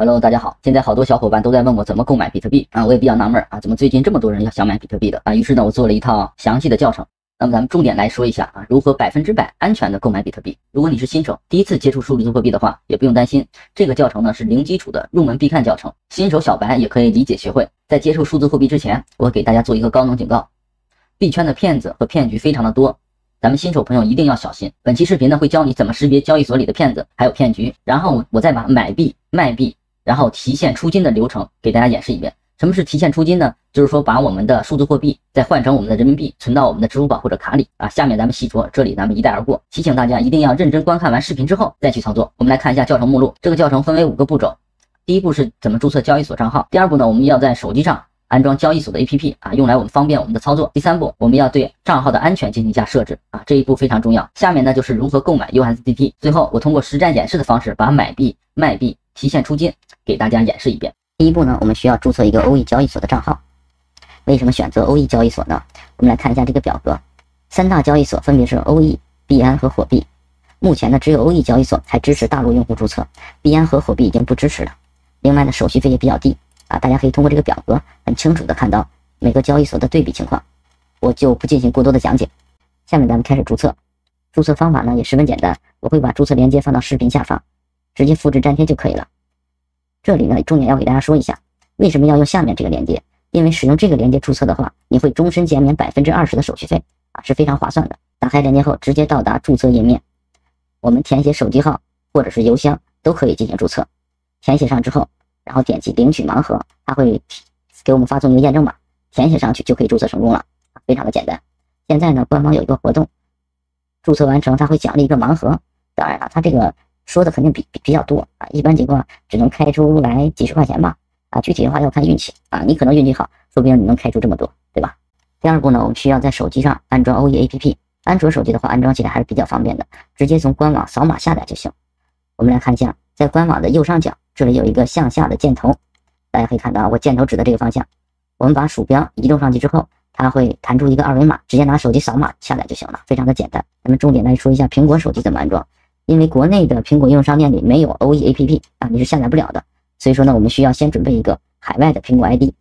Hello，大家好！现在好多小伙伴都在问我怎么购买比特币啊，我也比较纳闷啊，怎么最近这么多人要想买比特币的啊？于是呢，我做了一套详细的教程。那么咱们重点来说一下啊，如何百分之百安全的购买比特币。如果你是新手，第一次接触数字货币的话，也不用担心。这个教程呢是零基础的入门必看教程，新手小白也可以理解学会。在接触数字货币之前，我给大家做一个高能警告：币圈的骗子和骗局非常的多，咱们新手朋友一定要小心。本期视频呢会教你怎么识别交易所里的骗子还有骗局，然后我再把买币卖币。然后提现出金的流程给大家演示一遍。什么是提现出金呢？就是说把我们的数字货币再换成我们的人民币，存到我们的支付宝或者卡里啊。下面咱们细说，这里咱们一带而过。提醒大家一定要认真观看完视频之后再去操作。我们来看一下教程目录，这个教程分为五个步骤。第一步是怎么注册交易所账号。第二步呢，我们要在手机上安装交易所的 APP 啊，用来我们方便我们的操作。第三步，我们要对账号的安全进行一下设置啊，这一步非常重要。下面呢就是如何购买 USDT。最后，我通过实战演示的方式把买币卖币。提现出金，给大家演示一遍。第一步呢，我们需要注册一个欧易交易所的账号。为什么选择欧易交易所呢？我们来看一下这个表格，三大交易所分别是欧易、币安和火币。目前呢，只有欧易交易所还支持大陆用户注册，币安和火币已经不支持了。另外呢，手续费也比较低啊。大家可以通过这个表格很清楚的看到每个交易所的对比情况，我就不进行过多的讲解。下面咱们开始注册，注册方法呢也十分简单，我会把注册链接放到视频下方。直接复制粘贴就可以了。这里呢，重点要给大家说一下，为什么要用下面这个链接？因为使用这个链接注册的话，你会终身减免百分之二十的手续费啊，是非常划算的。打开链接后，直接到达注册页面，我们填写手机号或者是邮箱都可以进行注册。填写上之后，然后点击领取盲盒，它会给我们发送一个验证码，填写上去就可以注册成功了，非常的简单。现在呢，官方有一个活动，注册完成它会奖励一个盲盒。当然了，它这个。说的肯定比比比较多啊，一般情况只能开出来几十块钱吧，啊，具体的话要看运气啊，你可能运气好，说不定你能开出这么多，对吧？第二步呢，我们需要在手机上安装 OE A P P，安卓手机的话安装起来还是比较方便的，直接从官网扫码下载就行。我们来看一下，在官网的右上角这里有一个向下的箭头，大家可以看到我箭头指的这个方向，我们把鼠标移动上去之后，它会弹出一个二维码，直接拿手机扫码下载就行了，非常的简单。咱们重点来说一下苹果手机怎么安装。因为国内的苹果应用商店里没有 O E A P P 啊，你是下载不了的。所以说呢，我们需要先准备一个海外的苹果 I D。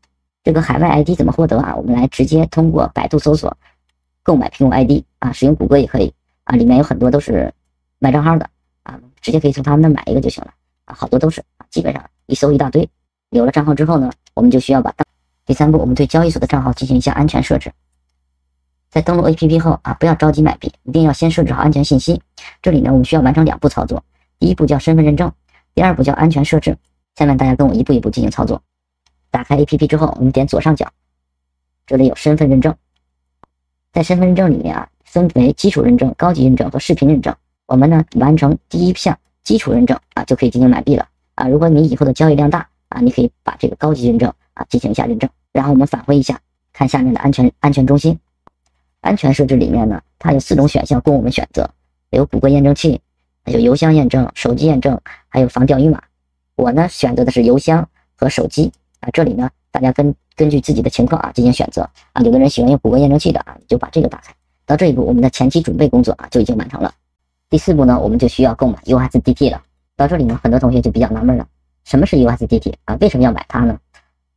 这个海外 I D 怎么获得啊？我们来直接通过百度搜索购买苹果 I D 啊，使用谷歌也可以啊。里面有很多都是卖账号的啊，直接可以从他们那买一个就行了啊。好多都是啊，基本上一搜一大堆。有了账号之后呢，我们就需要把第三步，我们对交易所的账号进行一下安全设置。在登录 APP 后啊，不要着急买币，一定要先设置好安全信息。这里呢，我们需要完成两步操作，第一步叫身份认证，第二步叫安全设置。下面大家跟我一步一步进行操作。打开 APP 之后，我们点左上角，这里有身份认证。在身份认证里面啊，分为基础认证、高级认证和视频认证。我们呢完成第一项基础认证啊，就可以进行买币了啊。如果你以后的交易量大啊，你可以把这个高级认证啊进行一下认证。然后我们返回一下，看下面的安全安全中心。安全设置里面呢，它有四种选项供我们选择，有谷歌验证器，有邮箱验证、手机验证，还有防钓鱼码。我呢选择的是邮箱和手机啊。这里呢，大家根根据自己的情况啊进行选择啊。有的人喜欢用谷歌验证器的啊，你就把这个打开。到这一步，我们的前期准备工作啊就已经完成了。第四步呢，我们就需要购买 USDT 了。到这里呢，很多同学就比较纳闷了，什么是 USDT 啊？为什么要买它呢？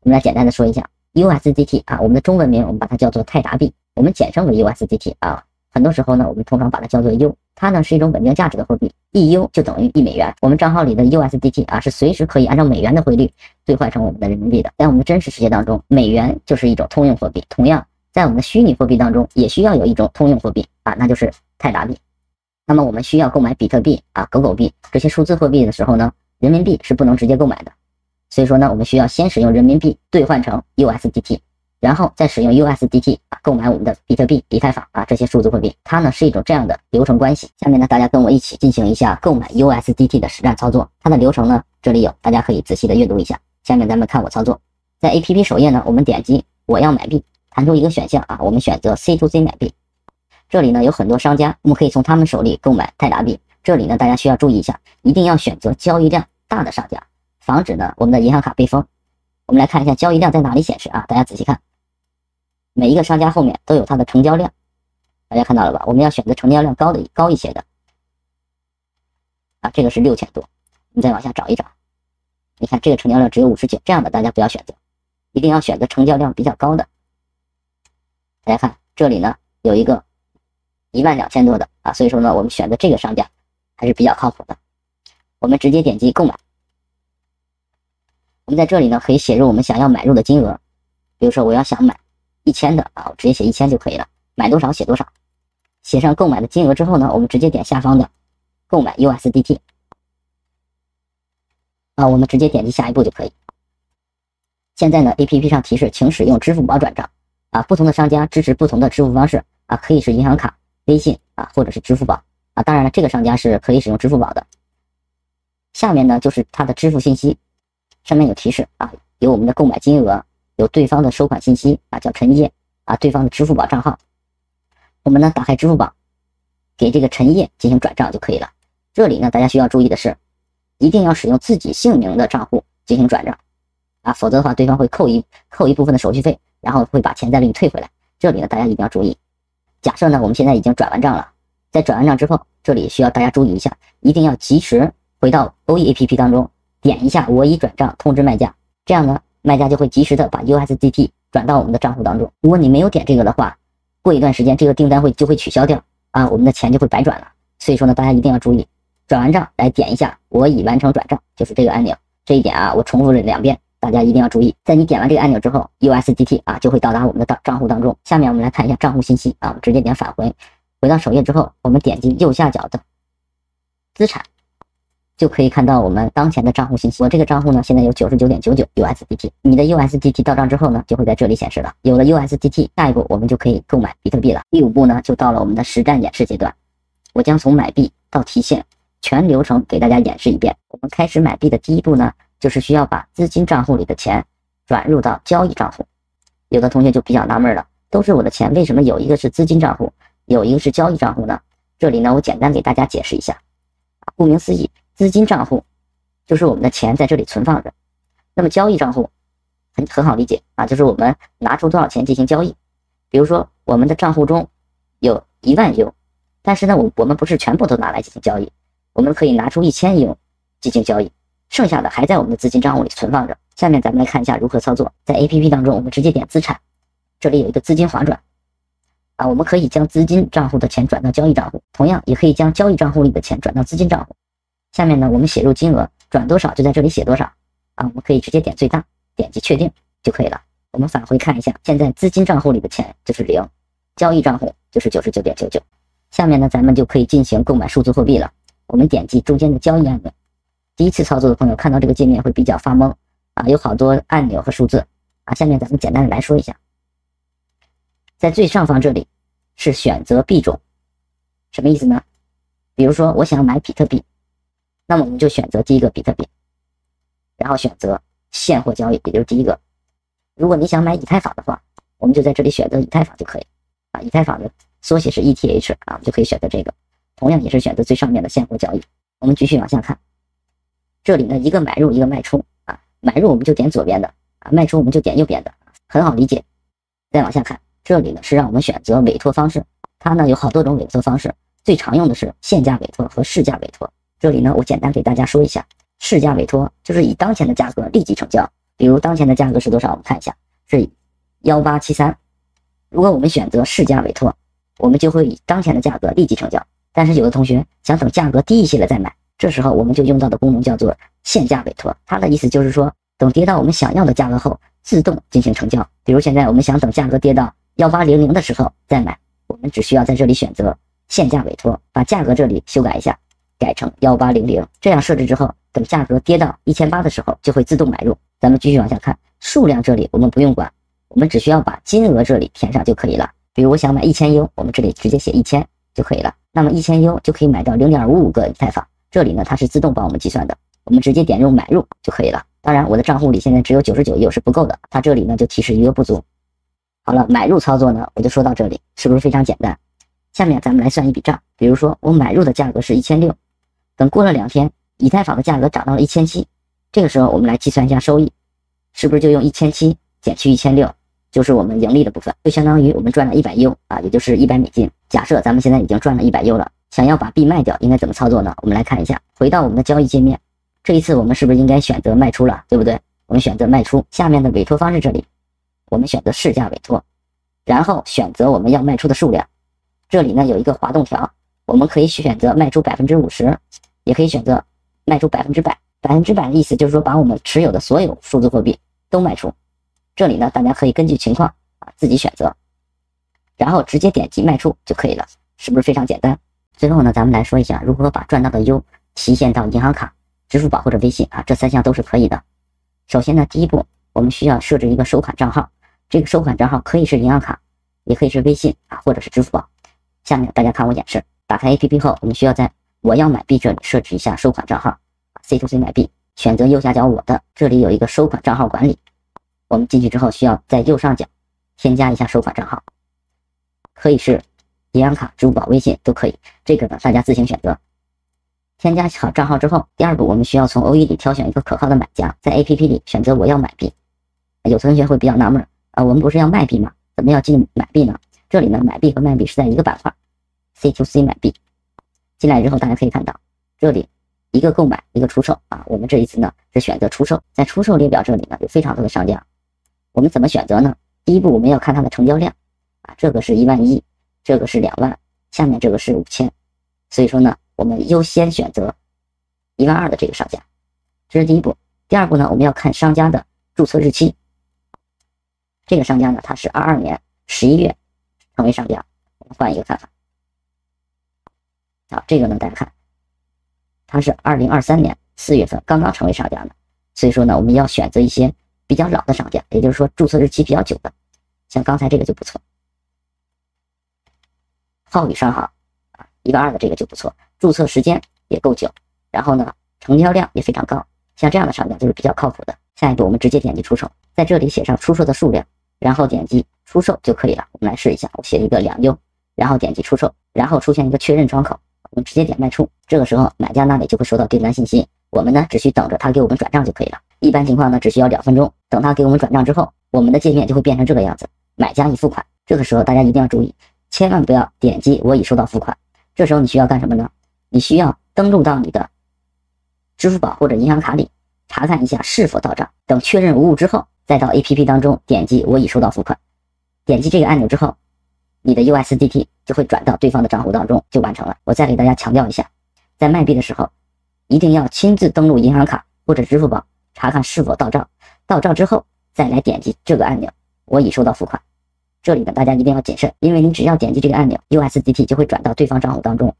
我们来简单的说一下 USDT 啊，我们的中文名我们把它叫做泰达币。我们简称为 USDT 啊，很多时候呢，我们通常把它叫做 U，它呢是一种稳定价值的货币，一 U 就等于一美元。我们账号里的 USDT 啊是随时可以按照美元的汇率兑换成我们的人民币的。在我们真实世界当中，美元就是一种通用货币，同样在我们的虚拟货币当中也需要有一种通用货币啊，那就是泰达币。那么我们需要购买比特币啊、狗狗币这些数字货币的时候呢，人民币是不能直接购买的，所以说呢，我们需要先使用人民币兑换成 USDT。然后再使用 USDT 啊购买我们的比特币、以太坊啊这些数字货币，它呢是一种这样的流程关系。下面呢，大家跟我一起进行一下购买 USDT 的实战操作，它的流程呢这里有，大家可以仔细的阅读一下。下面咱们看我操作，在 APP 首页呢，我们点击我要买币，弹出一个选项啊，我们选择 c to c 买币。这里呢有很多商家，我们可以从他们手里购买泰达币。这里呢大家需要注意一下，一定要选择交易量大的商家，防止呢我们的银行卡被封。我们来看一下交易量在哪里显示啊，大家仔细看。每一个商家后面都有它的成交量，大家看到了吧？我们要选择成交量高的高一些的，啊，这个是六千多，你再往下找一找，你看这个成交量只有五十九，这样的大家不要选择，一定要选择成交量比较高的。大家看这里呢有一个一万两千多的啊，所以说呢，我们选择这个商家还是比较靠谱的。我们直接点击购买，我们在这里呢可以写入我们想要买入的金额，比如说我要想买。一千的啊，我直接写一千就可以了。买多少写多少，写上购买的金额之后呢，我们直接点下方的“购买 USDT”。啊，我们直接点击下一步就可以。现在呢，APP 上提示请使用支付宝转账。啊，不同的商家支持不同的支付方式啊，可以是银行卡、微信啊，或者是支付宝啊。当然了，这个商家是可以使用支付宝的。下面呢就是它的支付信息，上面有提示啊，有我们的购买金额。有对方的收款信息啊，叫陈烨啊，对方的支付宝账号，我们呢打开支付宝，给这个陈烨进行转账就可以了。这里呢，大家需要注意的是，一定要使用自己姓名的账户进行转账啊，否则的话，对方会扣一扣一部分的手续费，然后会把钱再给你退回来。这里呢，大家一定要注意。假设呢，我们现在已经转完账了，在转完账之后，这里需要大家注意一下，一定要及时回到 OE APP 当中，点一下“我已转账”，通知卖家。这样呢。卖家就会及时的把 USDT 转到我们的账户当中。如果你没有点这个的话，过一段时间这个订单会就会取消掉啊，我们的钱就会白转了。所以说呢，大家一定要注意，转完账来点一下“我已完成转账”，就是这个按钮。这一点啊，我重复了两遍，大家一定要注意。在你点完这个按钮之后，USDT 啊就会到达我们的账账户当中。下面我们来看一下账户信息啊，我们直接点返回，回到首页之后，我们点击右下角的资产。就可以看到我们当前的账户信息。我这个账户呢，现在有九十九点九九 USDT。你的 USDT 到账之后呢，就会在这里显示了。有了 USDT，下一步我们就可以购买比特币了。第五步呢，就到了我们的实战演示阶段。我将从买币到提现全流程给大家演示一遍。我们开始买币的第一步呢，就是需要把资金账户里的钱转入到交易账户。有的同学就比较纳闷了：都是我的钱，为什么有一个是资金账户，有一个是交易账户呢？这里呢，我简单给大家解释一下。顾名思义。资金账户就是我们的钱在这里存放着，那么交易账户很很好理解啊，就是我们拿出多少钱进行交易。比如说我们的账户中有一万 U，但是呢我我们不是全部都拿来进行交易，我们可以拿出一千 U 进行交易，剩下的还在我们的资金账户里存放着。下面咱们来看一下如何操作，在 APP 当中我们直接点资产，这里有一个资金划转啊，我们可以将资金账户的钱转到交易账户，同样也可以将交易账户里的钱转到资金账户。下面呢，我们写入金额，转多少就在这里写多少啊！我们可以直接点最大，点击确定就可以了。我们返回看一下，现在资金账户里的钱就是零，交易账户就是九十九点九九。下面呢，咱们就可以进行购买数字货币了。我们点击中间的交易按钮。第一次操作的朋友看到这个界面会比较发懵啊，有好多按钮和数字啊。下面咱们简单的来说一下，在最上方这里是选择币种，什么意思呢？比如说我想买比特币。那么我们就选择第一个比特币，然后选择现货交易，也就是第一个。如果你想买以太坊的话，我们就在这里选择以太坊就可以。啊，以太坊的缩写是 ETH 啊，我们就可以选择这个。同样也是选择最上面的现货交易。我们继续往下看，这里呢一个买入一个卖出啊，买入我们就点左边的啊，卖出我们就点右边的，很好理解。再往下看，这里呢是让我们选择委托方式，它呢有好多种委托方式，最常用的是现价委托和市价委托。这里呢，我简单给大家说一下市价委托，就是以当前的价格立即成交。比如当前的价格是多少？我们看一下是幺八七三。如果我们选择市价委托，我们就会以当前的价格立即成交。但是有的同学想等价格低一些了再买，这时候我们就用到的功能叫做限价委托。它的意思就是说，等跌到我们想要的价格后自动进行成交。比如现在我们想等价格跌到幺八零零的时候再买，我们只需要在这里选择限价委托，把价格这里修改一下。改成幺八零零，这样设置之后，等价格跌到一千八的时候，就会自动买入。咱们继续往下看，数量这里我们不用管，我们只需要把金额这里填上就可以了。比如我想买一千 U，我们这里直接写一千就可以了。那么一千 U 就可以买到零点五五个以太坊，这里呢它是自动帮我们计算的，我们直接点入买入就可以了。当然我的账户里现在只有九十九 U 是不够的，它这里呢就提示余额不足。好了，买入操作呢我就说到这里，是不是非常简单？下面咱们来算一笔账，比如说我买入的价格是一千六。等过了两天，以太坊的价格涨到了一千七，这个时候我们来计算一下收益，是不是就用一千七减去一千六，就是我们盈利的部分，就相当于我们赚了一百 U 啊，也就是一百美金。假设咱们现在已经赚了一百 U 了，想要把币卖掉，应该怎么操作呢？我们来看一下，回到我们的交易界面，这一次我们是不是应该选择卖出了，对不对？我们选择卖出，下面的委托方式这里，我们选择市价委托，然后选择我们要卖出的数量，这里呢有一个滑动条，我们可以选择卖出百分之五十。也可以选择卖出百分之百，百分之百的意思就是说把我们持有的所有数字货币都卖出。这里呢，大家可以根据情况啊自己选择，然后直接点击卖出就可以了，是不是非常简单？最后呢，咱们来说一下如何把赚到的 U 提现到银行卡、支付宝或者微信啊，这三项都是可以的。首先呢，第一步我们需要设置一个收款账号，这个收款账号可以是银行卡，也可以是微信啊，或者是支付宝。下面大家看我演示，打开 APP 后，我们需要在我要买币，这里设置一下收款账号。C to C 买币，选择右下角我的，这里有一个收款账号管理。我们进去之后，需要在右上角添加一下收款账号，可以是银行卡、支付宝、微信都可以，这个呢大家自行选择。添加好账号之后，第二步我们需要从 O E 里挑选一个可靠的买家，在 A P P 里选择我要买币。有同学会比较纳闷，啊，我们不是要卖币吗？怎么要进买币呢？这里呢，买币和卖币是在一个板块，C to C 买币。进来之后，大家可以看到，这里一个购买，一个出售啊。我们这一次呢是选择出售，在出售列表这里呢有非常多的商家，我们怎么选择呢？第一步我们要看它的成交量啊，这个是一万一，这个是两万，下面这个是五千，所以说呢我们优先选择一万二的这个商家，这是第一步。第二步呢我们要看商家的注册日期，这个商家呢他是二二年十一月成为商家，我们换一个看法。啊，这个呢，大家看，它是二零二三年四月份刚刚成为商家的，所以说呢，我们要选择一些比较老的商家，也就是说注册日期比较久的，像刚才这个就不错，浩宇商行啊，一万二的这个就不错，注册时间也够久，然后呢，成交量也非常高，像这样的商家就是比较靠谱的。下一步，我们直接点击出售，在这里写上出售的数量，然后点击出售就可以了。我们来试一下，我写一个两优，然后点击出售，然后出现一个确认窗口。我们直接点卖出，这个时候买家那里就会收到订单信息，我们呢只需等着他给我们转账就可以了。一般情况呢只需要两分钟，等他给我们转账之后，我们的界面就会变成这个样子。买家已付款，这个时候大家一定要注意，千万不要点击我已收到付款。这时候你需要干什么呢？你需要登录到你的支付宝或者银行卡里，查看一下是否到账。等确认无误之后，再到 APP 当中点击我已收到付款。点击这个按钮之后。你的 USDT 就会转到对方的账户当中，就完成了。我再给大家强调一下，在卖币的时候，一定要亲自登录银行卡或者支付宝查看是否到账。到账之后，再来点击这个按钮，我已收到付款。这里呢，大家一定要谨慎，因为你只要点击这个按钮，USDT 就会转到对方账户当中。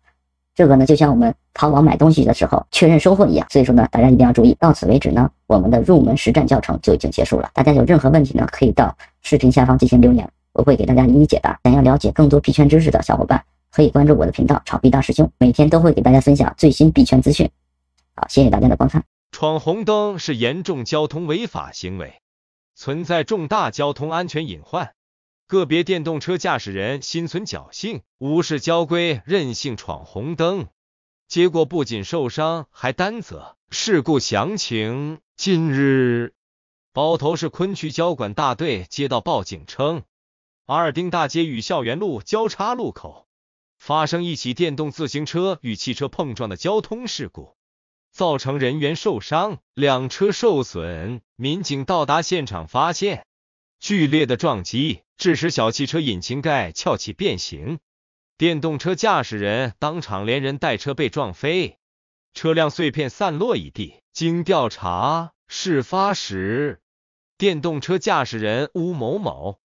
这个呢，就像我们淘宝买东西的时候确认收货一样。所以说呢，大家一定要注意。到此为止呢，我们的入门实战教程就已经结束了。大家有任何问题呢，可以到视频下方进行留言。我会给大家一一解答。想要了解更多币圈知识的小伙伴，可以关注我的频道“炒币大师兄”，每天都会给大家分享最新币圈资讯。好，谢谢大家的观看。闯红灯是严重交通违法行为，存在重大交通安全隐患。个别电动车驾驶人心存侥幸，无视交规，任性闯红灯，结果不仅受伤，还担责。事故详情：近日，包头市昆区交管大队接到报警称。阿尔丁大街与校园路交叉路口发生一起电动自行车与汽车碰撞的交通事故，造成人员受伤，两车受损。民警到达现场，发现剧烈的撞击致使小汽车引擎盖翘起变形，电动车驾驶人当场连人带车被撞飞，车辆碎片散落一地。经调查，事发时电动车驾驶人吴某某。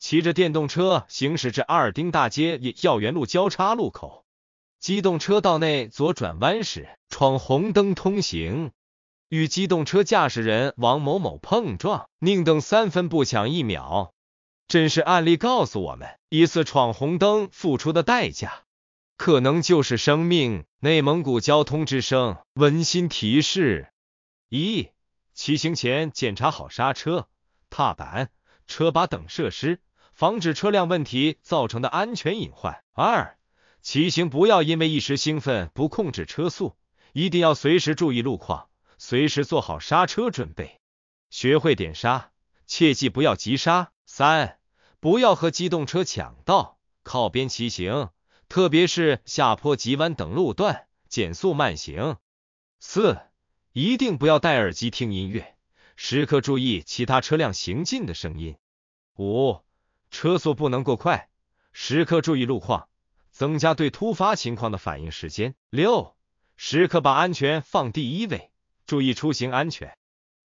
骑着电动车行驶至阿尔丁大街与耀园路交叉路口，机动车道内左转弯时闯红灯通行，与机动车驾驶人王某某碰撞。宁等三分不抢一秒，真实案例告诉我们，一次闯红灯付出的代价，可能就是生命。内蒙古交通之声温馨提示：一、骑行前检查好刹车、踏板、车把等设施。防止车辆问题造成的安全隐患。二、骑行不要因为一时兴奋不控制车速，一定要随时注意路况，随时做好刹车准备，学会点刹，切记不要急刹。三、不要和机动车抢道，靠边骑行，特别是下坡急弯等路段，减速慢行。四、一定不要戴耳机听音乐，时刻注意其他车辆行进的声音。五。车速不能过快，时刻注意路况，增加对突发情况的反应时间。六，时刻把安全放第一位，注意出行安全。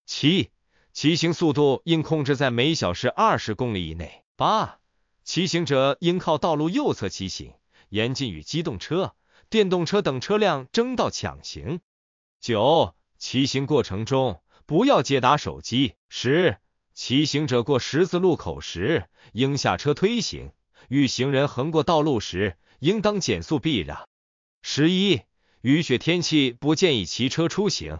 七，骑行速度应控制在每小时二十公里以内。八，骑行者应靠道路右侧骑行，严禁与机动车、电动车等车辆争道抢行。九，骑行过程中不要接打手机。十。骑行者过十字路口时，应下车推行；遇行人横过道路时，应当减速避让。十一、雨雪天气不建议骑车出行。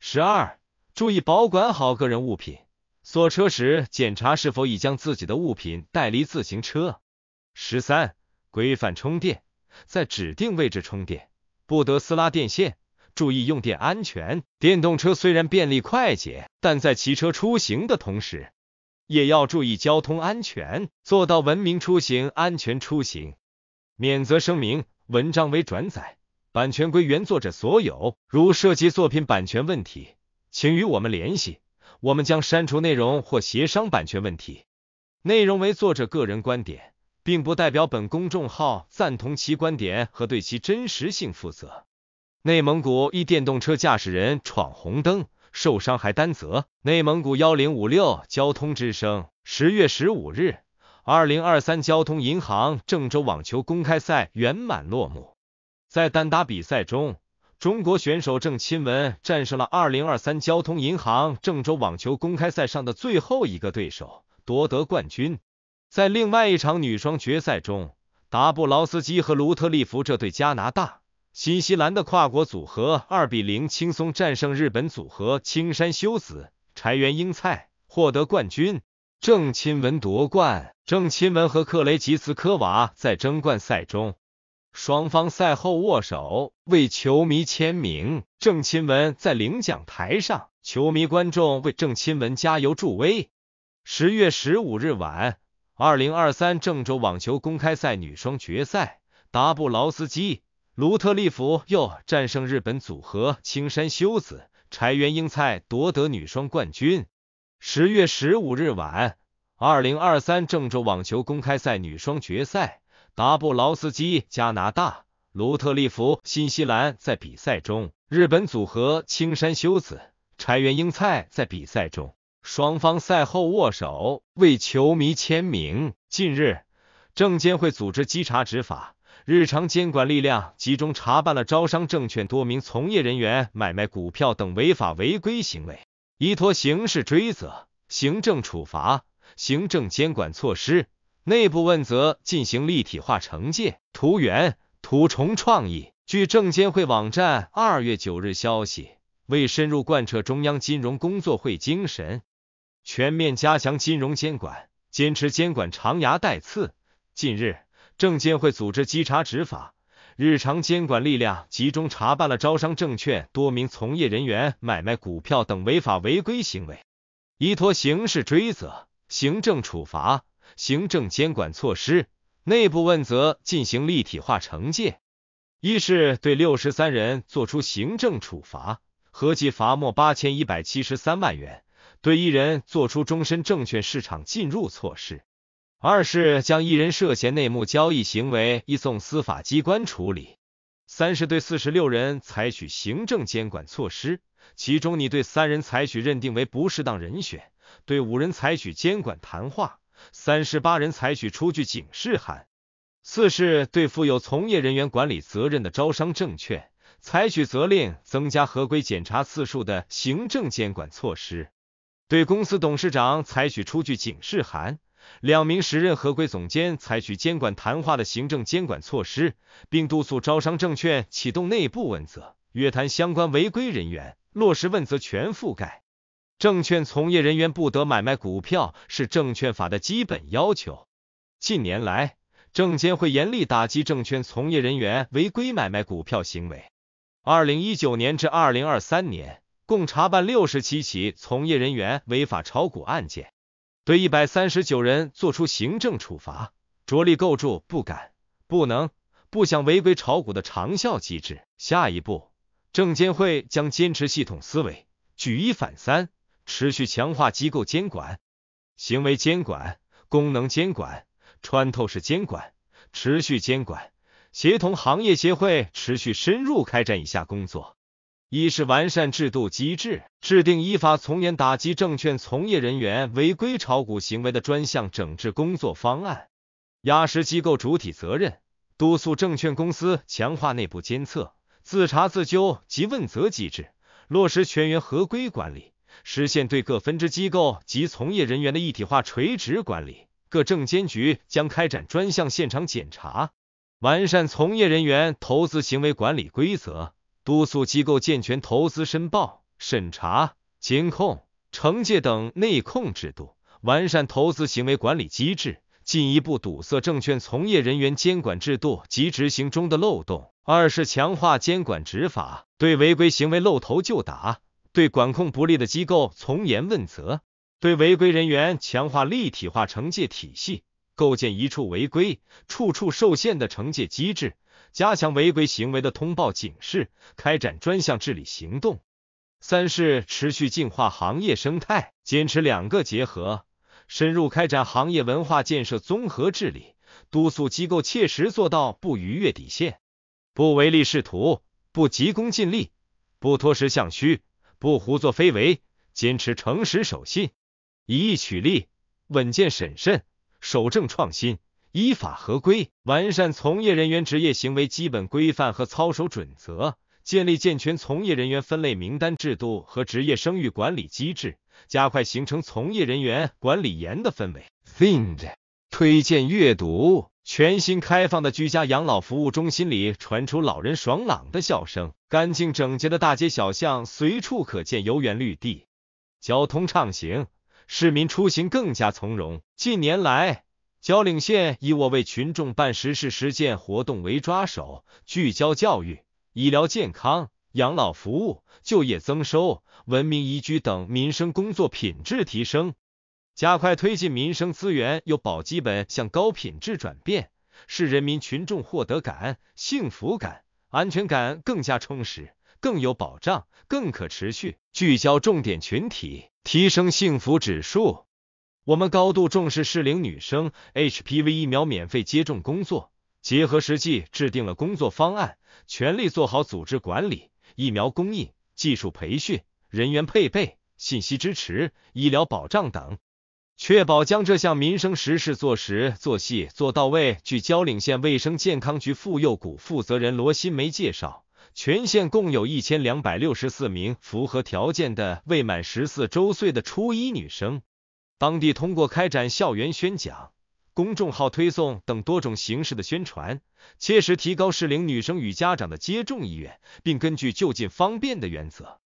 十二、注意保管好个人物品，锁车时检查是否已将自己的物品带离自行车。十三、规范充电，在指定位置充电，不得撕拉电线。注意用电安全。电动车虽然便利快捷，但在骑车出行的同时，也要注意交通安全，做到文明出行、安全出行。免责声明：文章为转载，版权归原作者所有。如涉及作品版权问题，请与我们联系，我们将删除内容或协商版权问题。内容为作者个人观点，并不代表本公众号赞同其观点和对其真实性负责。内蒙古一电动车驾驶人闯红灯受伤还担责。内蒙古幺零五六交通之声，十月十五日，二零二三交通银行郑州网球公开赛圆满落幕。在单打比赛中，中国选手郑钦文战胜了二零二三交通银行郑州网球公开赛上的最后一个对手，夺得冠军。在另外一场女双决赛中，达布劳斯基和卢特利夫这对加拿大。新西兰的跨国组合二比零轻松战胜日本组合青山修子、柴原英菜，获得冠军。郑钦文夺冠。郑钦文和克雷吉斯科娃在争冠赛中，双方赛后握手，为球迷签名。郑钦文在领奖台上，球迷观众为郑钦文加油助威。十月十五日晚，二零二三郑州网球公开赛女双决赛，达布劳斯基。卢特利福又战胜日本组合青山修子、柴原英菜，夺得女双冠军。十月十五日晚，二零二三郑州网球公开赛女双决赛，达布劳斯基（加拿大）卢特利福（新西兰）在比赛中，日本组合青山修子、柴原英菜在比赛中，双方赛后握手为球迷签名。近日，证监会组织稽查执法。日常监管力量集中查办了招商证券多名从业人员买卖股票等违法违规行为，依托刑事追责、行政处罚、行政监管措施、内部问责进行立体化惩戒。图源：图重创意。据证监会网站二月九日消息，为深入贯彻中央金融工作会精神，全面加强金融监管，坚持监管长牙带刺。近日。证监会组织稽查执法，日常监管力量集中查办了招商证券多名从业人员买卖股票等违法违规行为，依托刑事追责、行政处罚、行政监管措施、内部问责进行立体化惩戒。一是对六十三人作出行政处罚，合计罚没八千一百七十三万元；对一人作出终身证券市场禁入措施。二是将一人涉嫌内幕交易行为移送司法机关处理；三是对四十六人采取行政监管措施，其中你对三人采取认定为不适当人选，对五人采取监管谈话，三十八人采取出具警示函；四是对负有从业人员管理责任的招商证券采取责令增加合规检查次数的行政监管措施，对公司董事长采取出具警示函。两名时任合规总监采取监管谈话的行政监管措施，并督促招商证券启动内部问责，约谈相关违规人员，落实问责全覆盖。证券从业人员不得买卖股票是证券法的基本要求。近年来，证监会严厉打击证券从业人员违规买卖股票行为。二零一九年至二零二三年，共查办六十七起从业人员违法炒股案件。对一百三十九人作出行政处罚，着力构筑不敢、不能、不想违规炒股的长效机制。下一步，证监会将坚持系统思维，举一反三，持续强化机构监管、行为监管、功能监管、穿透式监管、持续监管，协同行业协会，持续深入开展以下工作。一是完善制度机制，制定依法从严打击证券从业人员违规炒股行为的专项整治工作方案，压实机构主体责任，督促证券公司强化内部监测、自查自纠及问责机制，落实全员合规管理，实现对各分支机构及从业人员的一体化垂直管理。各证监局将开展专项现场检查，完善从业人员投资行为管理规则。督促机构健全投资申报、审查、监控、惩戒等内控制度，完善投资行为管理机制，进一步堵塞证券从业人员监管制度及执行中的漏洞。二是强化监管执法，对违规行为露头就打，对管控不力的机构从严问责，对违规人员强化立体化惩戒体系，构建一处违规、处处受限的惩戒机制。加强违规行为的通报警示，开展专项治理行动。三是持续净化行业生态，坚持两个结合，深入开展行业文化建设综合治理，督促机构切实做到不逾越底线，不唯利是图，不急功近利，不脱实向虚，不胡作非为，坚持诚实守信，以义取利，稳健审慎，守正创新。依法合规，完善从业人员职业行为基本规范和操守准则，建立健全从业人员分类名单制度和职业声誉管理机制，加快形成从业人员管理严的氛围。Find 推荐阅读：全新开放的居家养老服务中心里传出老人爽朗的笑声，干净整洁的大街小巷随处可见游园绿地，交通畅行，市民出行更加从容。近年来。蕉岭县以我为群众办实事实践活动为抓手，聚焦教育、医疗健康、养老服务、就业增收、文明宜居等民生工作品质提升，加快推进民生资源由保基本向高品质转变，使人民群众获得感、幸福感、安全感更加充实、更有保障、更可持续。聚焦重点群体，提升幸福指数。我们高度重视适龄女生 HPV 疫苗免费接种工作，结合实际制定了工作方案，全力做好组织管理、疫苗供应、技术培训、人员配备、信息支持、医疗保障等，确保将这项民生实事做实、做细、做到位。据蕉岭县卫生健康局妇幼股负责人罗新梅介绍，全县共有一千两百六十四名符合条件的未满十四周岁的初一女生。当地通过开展校园宣讲、公众号推送等多种形式的宣传，切实提高适龄女生与家长的接种意愿，并根据就近方便的原则，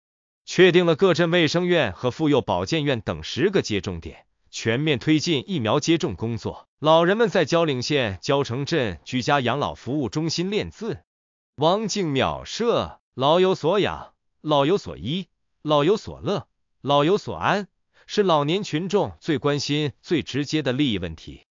确定了各镇卫生院和妇幼保健院等十个接种点，全面推进疫苗接种工作。老人们在蕉岭县蕉城镇居家养老服务中心练字。王静淼摄。老有所养，老有所依，老有所乐，老有所安。是老年群众最关心、最直接的利益问题。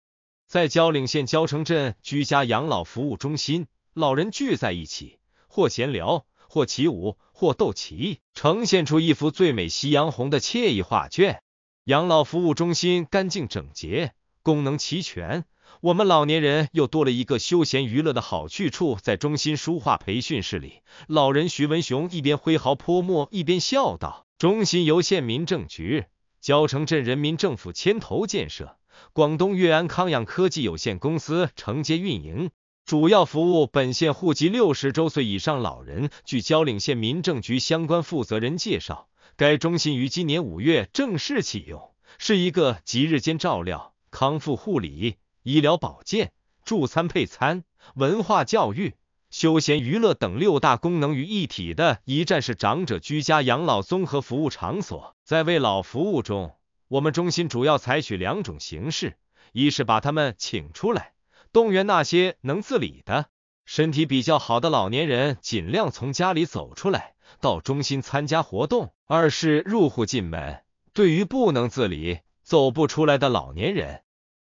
在蕉岭县蕉城镇居家养老服务中心，老人聚在一起，或闲聊，或起舞，或斗棋，呈现出一幅最美夕阳红的惬意画卷。养老服务中心干净整洁，功能齐全，我们老年人又多了一个休闲娱乐的好去处。在中心书画培训室里，老人徐文雄一边挥毫泼墨，一边笑道：“中心由县民政局。”蕉城镇人民政府牵头建设，广东粤安康养科技有限公司承接运营，主要服务本县户籍六十周岁以上老人。据蕉岭县民政局相关负责人介绍，该中心于今年五月正式启用，是一个集日间照料、康复护理、医疗保健、助餐配餐、文化教育。休闲娱乐等六大功能于一体的一站式长者居家养老综合服务场所，在为老服务中，我们中心主要采取两种形式：一是把他们请出来，动员那些能自理的、身体比较好的老年人，尽量从家里走出来，到中心参加活动；二是入户进门，对于不能自理、走不出来的老年人，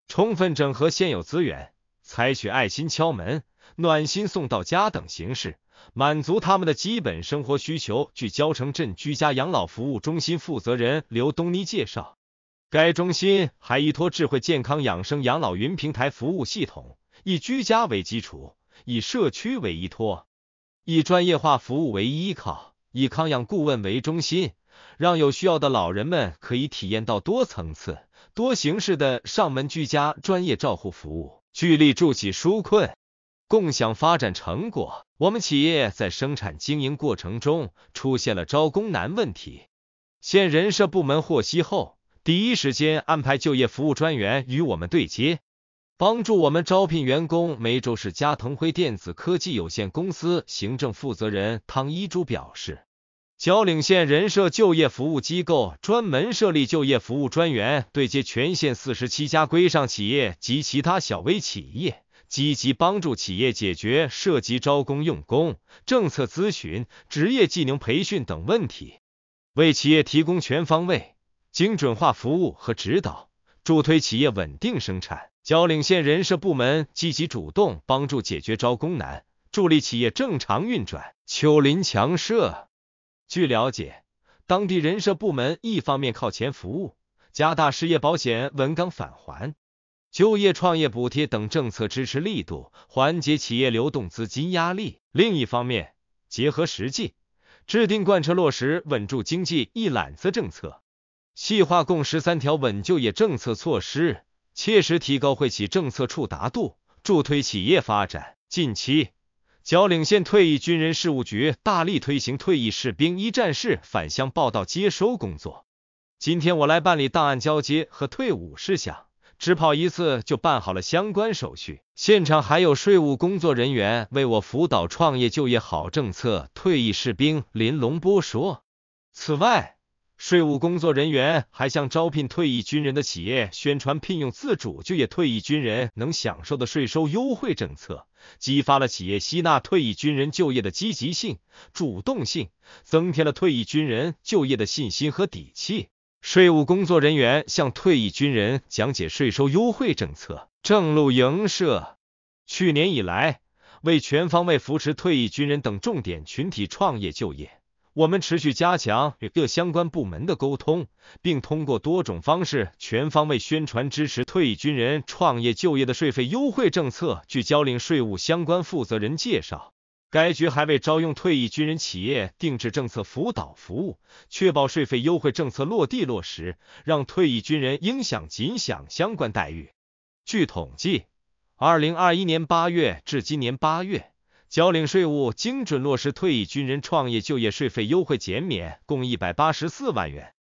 充分整合现有资源，采取爱心敲门。暖心送到家等形式，满足他们的基本生活需求。据蕉城镇居家养老服务中心负责人刘东妮介绍，该中心还依托智慧健康养生养老云平台服务系统，以居家为基础，以社区为依托，以专业化服务为依靠，以康养顾问为中心，让有需要的老人们可以体验到多层次、多形式的上门居家专业照护服务，聚力助企纾困。共享发展成果。我们企业在生产经营过程中出现了招工难问题，县人社部门获悉后，第一时间安排就业服务专员与我们对接，帮助我们招聘员工。梅州市加腾辉电子科技有限公司行政负责人汤一珠表示，蕉岭县人社就业服务机构专门设立就业服务专员，对接全县四十七家规上企业及其他小微企业。积极帮助企业解决涉及招工用工、政策咨询、职业技能培训等问题，为企业提供全方位、精准化服务和指导，助推企业稳定生产。蕉岭县人社部门积极主动帮助解决招工难，助力企业正常运转。丘林强社，据了解，当地人社部门一方面靠前服务，加大失业保险稳岗返还。就业创业补贴等政策支持力度，缓解企业流动资金压力。另一方面，结合实际，制定贯彻落实稳住经济一揽子政策，细化共十三条稳就业政策措施，切实提高惠企政策触达度，助推企业发展。近期，蕉岭县退役军人事务局大力推行退役士兵一站式返乡报到接收工作。今天我来办理档案交接和退伍事项。只跑一次就办好了相关手续，现场还有税务工作人员为我辅导创业就业好政策。退役士兵林龙波说。此外，税务工作人员还向招聘退役军人的企业宣传聘用自主就业退役军人能享受的税收优惠政策，激发了企业吸纳退役军人就业的积极性、主动性，增添了退役军人就业的信心和底气。税务工作人员向退役军人讲解税收优惠政策。正路营社，去年以来，为全方位扶持退役军人等重点群体创业就业，我们持续加强与各相关部门的沟通，并通过多种方式全方位宣传支持退役军人创业就业的税费优惠政策。据交领税务相关负责人介绍。该局还为招用退役军人企业定制政策辅导服务，确保税费优惠政策落地落实，让退役军人应享尽享相关待遇。据统计，二零二一年八月至今年八月，交领税务精准落实退役军人创业就业税费优惠减免，共一百八十四万元。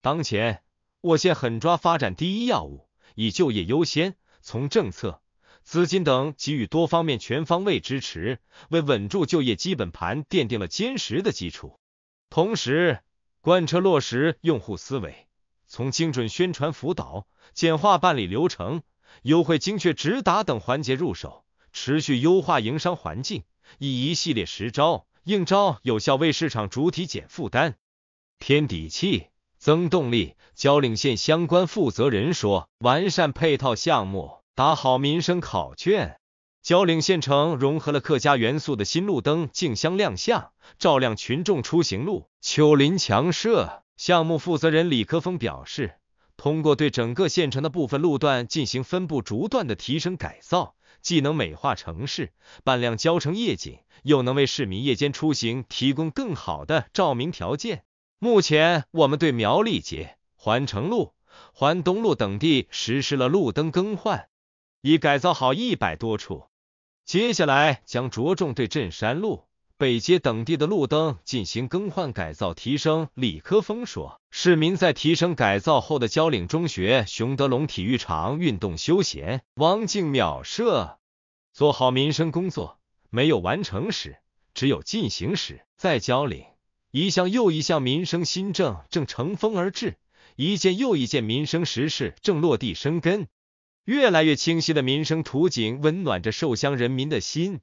当前，我县狠抓发展第一要务，以就业优先，从政策。资金等给予多方面全方位支持，为稳住就业基本盘奠定了坚实的基础。同时，贯彻落实用户思维，从精准宣传辅导、简化办理流程、优惠精确直达等环节入手，持续优化营商环境，以一系列实招硬招，有效为市场主体减负担、添底气、增动力。蕉岭县相关负责人说：“完善配套项目。”打好民生考卷，蕉岭县城融合了客家元素的新路灯竞相亮相，照亮群众出行路。丘林强社项目负责人李科峰表示，通过对整个县城的部分路段进行分布逐段的提升改造，既能美化城市、扮靓蕉城夜景，又能为市民夜间出行提供更好的照明条件。目前，我们对苗栗街、环城路、环东路等地实施了路灯更换。已改造好一百多处，接下来将着重对镇山路、北街等地的路灯进行更换改造，提升。李科峰说：“市民在提升改造后的蕉岭中学、熊德龙体育场运动休闲。”王静秒射。做好民生工作，没有完成时，只有进行时。在蕉岭，一项又一项民生新政正乘风而至，一件又一件民生实事正落地生根。越来越清晰的民生图景，温暖着受乡人民的心。